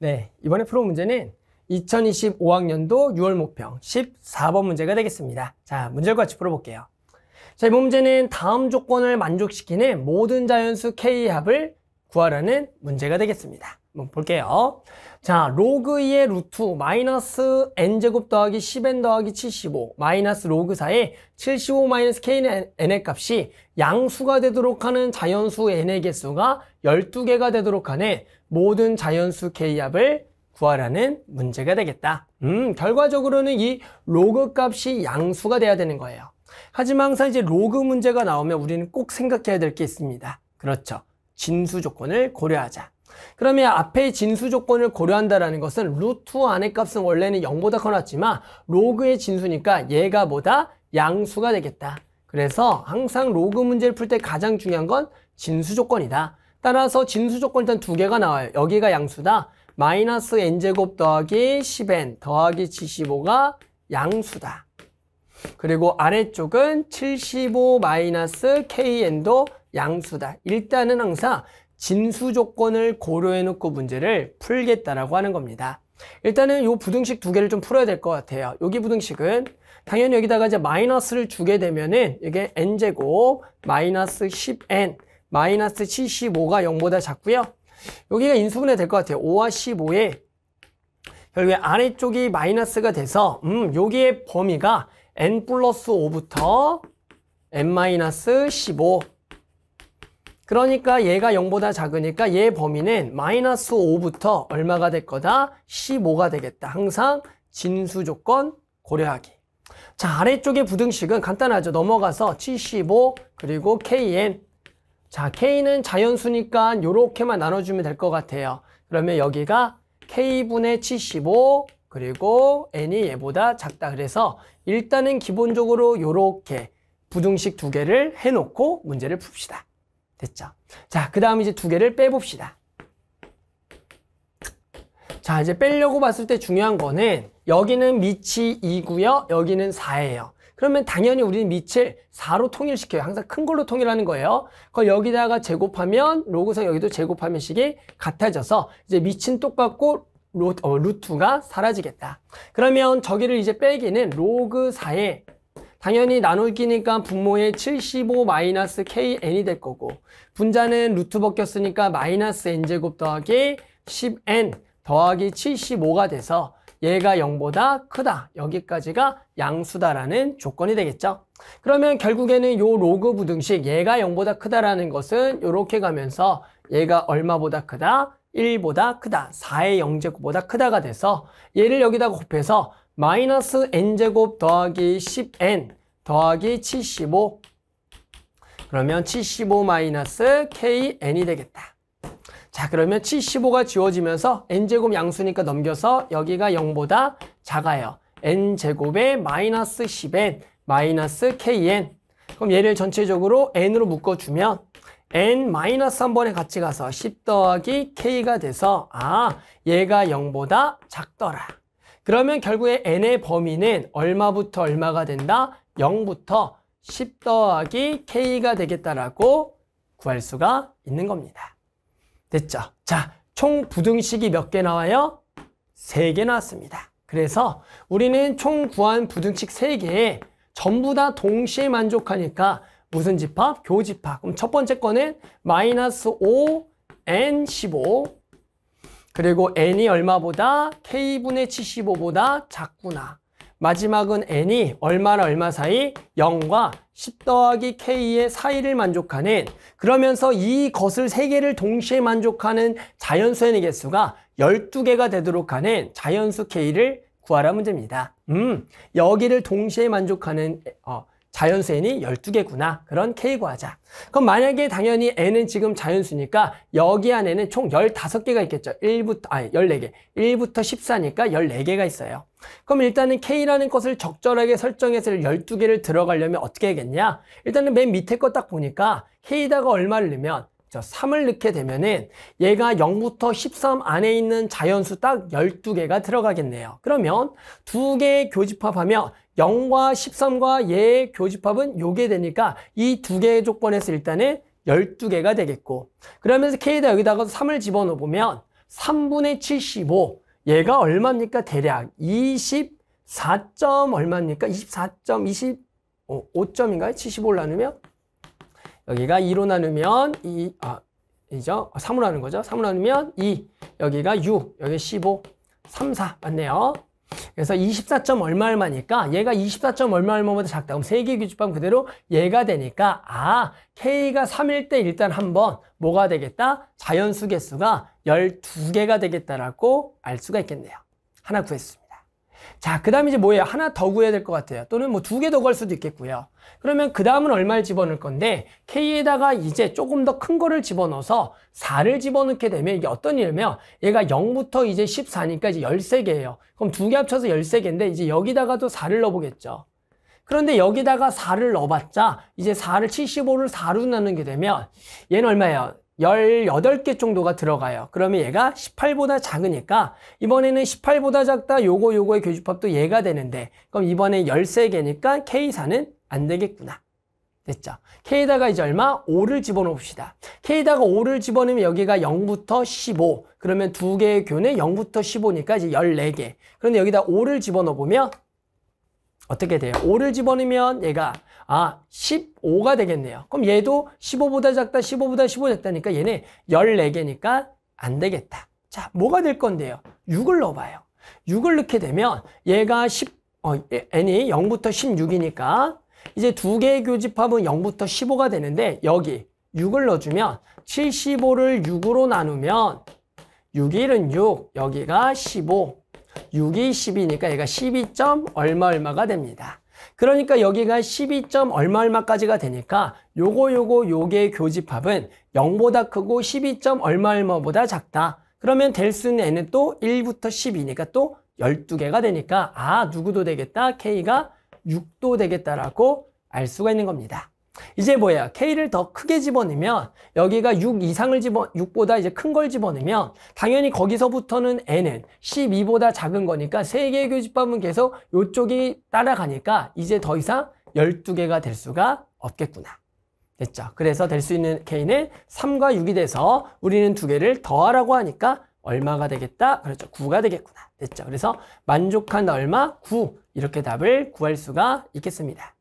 네, 이번에 프로 문제는 2025학년도 6월 목평 14번 문제가 되겠습니다. 자, 문제를 같이 풀어볼게요. 자, 이번 문제는 다음 조건을 만족시키는 모든 자연수 K합을 구하라는 문제가 되겠습니다. 한번 볼게요. 자, 로그 2의 루트 마이너스 n제곱 더하기 10n 더하기 75 마이너스 로그 4의 75 마이너스 k는 n의 값이 양수가 되도록 하는 자연수 n의 개수가 12개가 되도록 하는 모든 자연수 계압을 구하라는 문제가 되겠다. 음, 결과적으로는 이 로그 값이 양수가 돼야 되는 거예요. 하지만 항상 이제 로그 문제가 나오면 우리는 꼭 생각해야 될 게 있습니다. 그렇죠. 진수 조건을 고려하자. 그러면 앞에 진수 조건을 고려한다라는 것은 루트 안의 값은 원래는 0보다 커놨지만 로그의 진수니까 얘가 보다 양수가 되겠다. 그래서 항상 로그 문제를 풀 때 가장 중요한 건 진수 조건이다. 따라서 진수 조건 일단 두 개가 나와요. 여기가 양수다. 마이너스 n제곱 더하기 10n 더하기 75가 양수다. 그리고 아래쪽은 75 마이너스 kn도 양수다. 일단은 항상 진수 조건을 고려해놓고 문제를 풀겠다라고 하는 겁니다. 일단은 요 부등식 두 개를 좀 풀어야 될 것 같아요. 여기 부등식은 당연히 여기다가 이제 마이너스를 주게 되면은 이게 n제곱 마이너스 10n 마이너스 75가 0보다 작고요. 여기가 인수분해 될 것 같아요. 5와 15에 결국에 아래쪽이 마이너스가 돼서 음 여기의 범위가 n 플러스 5부터 n 마이너스 15 그러니까 얘가 0보다 작으니까 얘 범위는 마이너스 5부터 얼마가 될 거다? 15가 되겠다. 항상 진수 조건 고려하기. 자, 아래쪽의 부등식은 간단하죠. 넘어가서 75 그리고 kn 자, K는 자연수니까 이렇게만 나눠주면 될 것 같아요. 그러면 여기가 K분의 75 그리고 N이 얘보다 작다. 그래서 일단은 기본적으로 이렇게 부등식 두 개를 해놓고 문제를 풉시다. 됐죠? 자, 그 다음 이제 두 개를 빼봅시다. 자, 이제 빼려고 봤을 때 중요한 거는 여기는 밑이 2고요. 여기는 4예요. 그러면 당연히 우리는 밑을 4로 통일시켜요. 항상 큰 걸로 통일하는 거예요. 그 여기다가 제곱하면 로그석 여기도 제곱하면 식이 같아져서 이제 밑은 똑같고 로, 어, 루트가 사라지겠다. 그러면 저기를 이제 빼기는 로그 4에 당연히 나누기니까 분모에 75 마이너스 kn이 될 거고 분자는 루트 벗겼으니까 마이너스 n제곱 더하기 10n 더하기 75가 돼서 얘가 0보다 크다. 여기까지가 양수다라는 조건이 되겠죠. 그러면 결국에는 요 로그 부등식 얘가 0보다 크다라는 것은 이렇게 가면서 얘가 얼마보다 크다? 1보다 크다. 4의 0제곱보다 크다가 돼서 얘를 여기다 곱해서 마이너스 n제곱 더하기 10n 더하기 75 그러면 75 마이너스 kn이 되겠다. 자 그러면 75가 지워지면서 n제곱 양수니까 넘겨서 여기가 0보다 작아요. n제곱에 마이너스 10n 마이너스 kn 그럼 얘를 전체적으로 n으로 묶어주면 n 마이너스 한 번에 같이 가서 10 더하기 k가 돼서 아 얘가 0보다 작더라. 그러면 결국에 n의 범위는 얼마부터 얼마가 된다? 0부터 10 더하기 k가 되겠다라고 구할 수가 있는 겁니다. 됐죠? 자, 총 부등식이 몇 개 나와요? 세 개 나왔습니다. 그래서 우리는 총 구한 부등식 세개 전부 다 동시에 만족하니까 무슨 집합? 교집합. 그럼 첫 번째 거는 마이너스 5, n 15 그리고 n이 얼마보다 k분의 75보다 작구나. 마지막은 n이 얼마나 얼마 사이 0과 10 더하기 k의 사이를 만족하는 그러면서 이것을 세개를 동시에 만족하는 자연수의 개수가 12개가 되도록 하는 자연수 k를 구하라 문제입니다. 음, 여기를 동시에 만족하는 어, 자연수n이 12개구나. 그런 K과자. 그럼 만약에 당연히 n은 지금 자연수니까 여기 안에는 총 15개가 있겠죠. 1부터, 아 14개. 1부터 14니까 14개가 있어요. 그럼 일단은 K라는 것을 적절하게 설정해서 12개를 들어가려면 어떻게 하겠냐 일단은 맨 밑에 거 딱 보니까 K다가 얼마를 넣으면 저 3을 넣게 되면은 얘가 0부터 13 안에 있는 자연수 딱 12개가 들어가겠네요. 그러면 두 개의 교집합하면 0과 13과 예의 교집합은 요게 되니까 이 두 개의 조건에서 일단은 12개가 되겠고 그러면서 K에다 여기다가 3을 집어넣으면 3분의 75 얘가 얼마입니까? 대략 24. 점 얼마입니까? 24점 20 5점인가요? 75를 나누면 여기가 2로 나누면 2 아, 이죠? 3으로 나누는 거죠. 3으로 나누면 2 여기가 6 여기 15 3, 4 맞네요. 그래서 24. 얼마 얼마니까 얘가 24. 얼마 얼마보다 작다. 그럼 세개 규칙밥 그대로 얘가 되니까 아 K가 3일 때 일단 한번 뭐가 되겠다? 자연수 개수가 12개가 되겠다라고 알 수가 있겠네요. 하나 구했습니다. 자, 그 다음에 이제 뭐예요? 하나 더 구해야 될 것 같아요. 또는 뭐 두 개 더 구할 수도 있겠고요. 그러면 그 다음은 얼마를 집어넣을 건데 K에다가 이제 조금 더 큰 거를 집어넣어서 4를 집어넣게 되면 이게 어떤 일이냐면 얘가 0부터 이제 14니까 이제 13개예요. 그럼 두 개 합쳐서 13개인데 이제 여기다가 도 4를 넣어보겠죠. 그런데 여기다가 4를 넣어봤자 이제 4를 75를 4로 나누게 되면 얘는 얼마예요? 열여덟 개 정도가 들어가요. 그러면 얘가 18보다 작으니까 이번에는 18보다 작다 요거 요거의 교집합도 얘가 되는데 그럼 이번에 13개니까 K4는 안 되겠구나. 됐죠? K에다가 이제 얼마? 5를 집어넣읍시다. K에다가 5를 집어넣으면 여기가 0부터 15 그러면 두 개의 교는 0부터 15니까 이제 14개 그런데 여기다 5를 집어넣어보면 어떻게 돼요? 5를 집어넣으면 얘가 아 15가 되겠네요. 그럼 얘도 15보다 작다, 15보다 15 작다니까 얘네 14개니까 안 되겠다. 자, 뭐가 될 건데요? 6을 넣어봐요. 6을 넣게 되면 얘가 10, 어, n이 0부터 16이니까 이제 두 개의 교집합은 0부터 15가 되는데 여기 6을 넣어주면 75를 6으로 나누면 6, 1은 6, 여기가 15, 6이 10이니까 얘가 12. 얼마 얼마가 됩니다. 그러니까 여기가 12. 얼마 얼마까지가 되니까 요거 요거 요게 교집합은 0보다 크고 12. 얼마 얼마보다 작다. 그러면 될 수는 n은 또 1부터 1 2니까또 12개가 되니까 아 누구도 되겠다 k가 6도 되겠다라고 알 수가 있는 겁니다. 이제 뭐야? K를 더 크게 집어넣으면 여기가 6 이상을 집어 6보다 이제 큰 걸 집어넣으면 당연히 거기서부터는 n은 12보다 작은 거니까 3개의 교집합은 계속 이쪽이 따라가니까 이제 더 이상 12개가 될 수가 없겠구나. 됐죠? 그래서 될 수 있는 K는 3과 6이 돼서 우리는 두 개를 더하라고 하니까 얼마가 되겠다? 그렇죠. 9가 되겠구나. 됐죠? 그래서 만족한 얼마? 9. 이렇게 답을 구할 수가 있겠습니다.